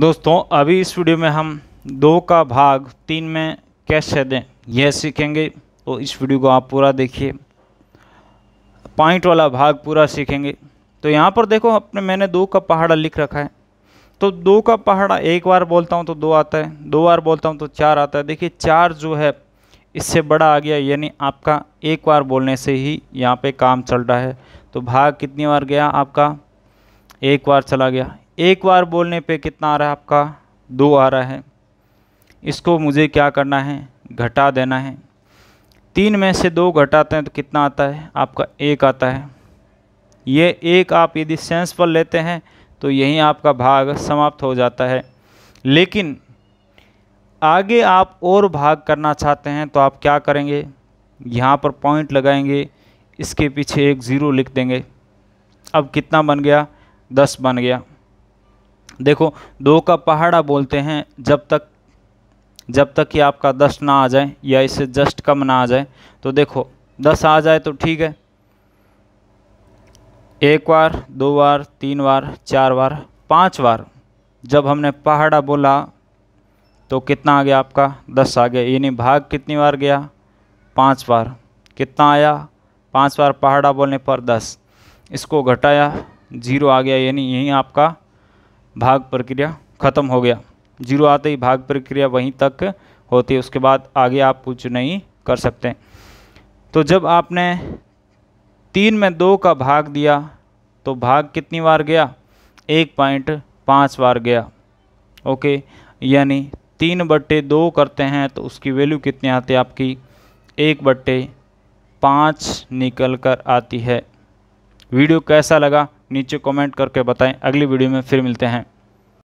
दोस्तों अभी इस वीडियो में हम दो का भाग तीन में कैसे दें यह सीखेंगे तो इस वीडियो को आप पूरा देखिए पॉइंट वाला भाग पूरा सीखेंगे तो यहाँ पर देखो अपने मैंने दो का पहाड़ा लिख रखा है तो दो का पहाड़ा एक बार बोलता हूँ तो दो आता है दो बार बोलता हूँ तो चार आता है देखिए चार जो है इससे बड़ा आ गया यानी आपका एक बार बोलने से ही यहाँ पे काम चल रहा है तो भाग कितनी बार गया आपका एक बार चला गया एक बार बोलने पे कितना आ रहा है आपका दो आ रहा है इसको मुझे क्या करना है घटा देना है तीन में से दो घटाते हैं तो कितना आता है आपका एक आता है ये एक आप यदि सेंस पर लेते हैं तो यही आपका भाग समाप्त हो जाता है लेकिन आगे आप और भाग करना चाहते हैं तो आप क्या करेंगे यहाँ पर पॉइंट लगाएंगे इसके पीछे एक ज़ीरो लिख देंगे अब कितना बन गया दस बन गया देखो दो का पहाड़ा बोलते हैं जब तक जब तक कि आपका दस ना आ जाए या इससे जस्ट कम ना आ जाए तो देखो दस आ जाए तो ठीक है एक बार दो बार तीन बार चार बार पांच बार जब हमने पहाड़ा बोला तो कितना आ गया आपका दस आ गया यानी भाग कितनी बार गया पाँच बार कितना आया पाँच बार पहाड़ा बोलने पर दस इसको घटाया जीरो आ गया यानी यहीं आपका भाग प्रक्रिया ख़त्म हो गया जीरो आते ही भाग प्रक्रिया वहीं तक होती है उसके बाद आगे आप कुछ नहीं कर सकते तो जब आपने तीन में दो का भाग दिया तो भाग कितनी बार गया एक पॉइंट पाँच बार गया ओके यानी तीन बट्टे दो करते हैं तो उसकी वैल्यू कितनी आती है आपकी एक बट्टे पाँच निकल कर आती है वीडियो कैसा लगा नीचे कमेंट करके बताएं अगली वीडियो में फिर मिलते हैं